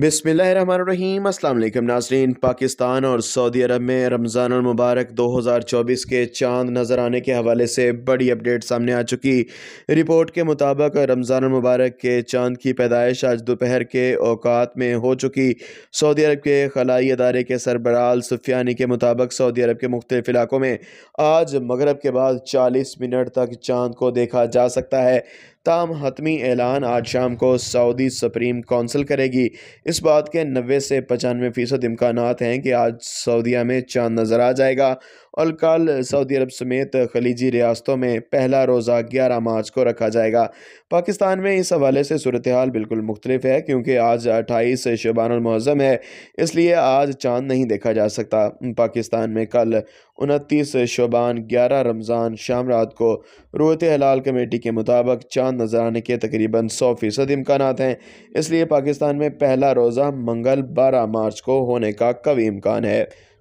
बिसमीम अल्लाम नाजरीन पाकिस्तान और सऊदी अरब में रमज़ान मुबारक 2024 के चांद नज़र आने के हवाले से बड़ी अपडेट सामने आ चुकी रिपोर्ट के मुताबिक रमज़ान मुबारक के चांद की पैदाइश आज दोपहर के अवकात में हो चुकी सऊदी अरब के खलाई अदारे के सरबराल सुफियानी के मुताबिक सऊदी अरब के मुख्तलिफ इलाकों में आज मगरब के बाद चालीस मिनट तक चांद को देखा जा सकता है ताम हतमी ऐलान आज शाम को सऊदी सुप्रीम कौंसिल करेगी इस बात के नबे से पचानवे फ़ीसद इम्कान हैं कि आज सऊदीया में चाँद नज़र आ जाएगा और कल सऊदी अरब समेत खलीजी रियासतों में पहला रोज़ा ग्यारह मार्च को रखा जाएगा पाकिस्तान में इस हवाले से सूरत हाल बिल्कुल मुख्तलिफ है क्योंकि आज अट्ठाईस शबानमज़म है इसलिए आज चांद नहीं देखा जा सकता पाकिस्तान में कल उनतीस शोबान ग्यारह रमज़ान शाम रात को रोहत हलाल कमेटी के मुताबिक चांद नज़र आने के तकरीबन सौ फ़ीसद इम्कान हैं इसलिए पाकिस्तान में पहला रोज़ा मंगल बारह मार्च को होने का कवी इम्कान है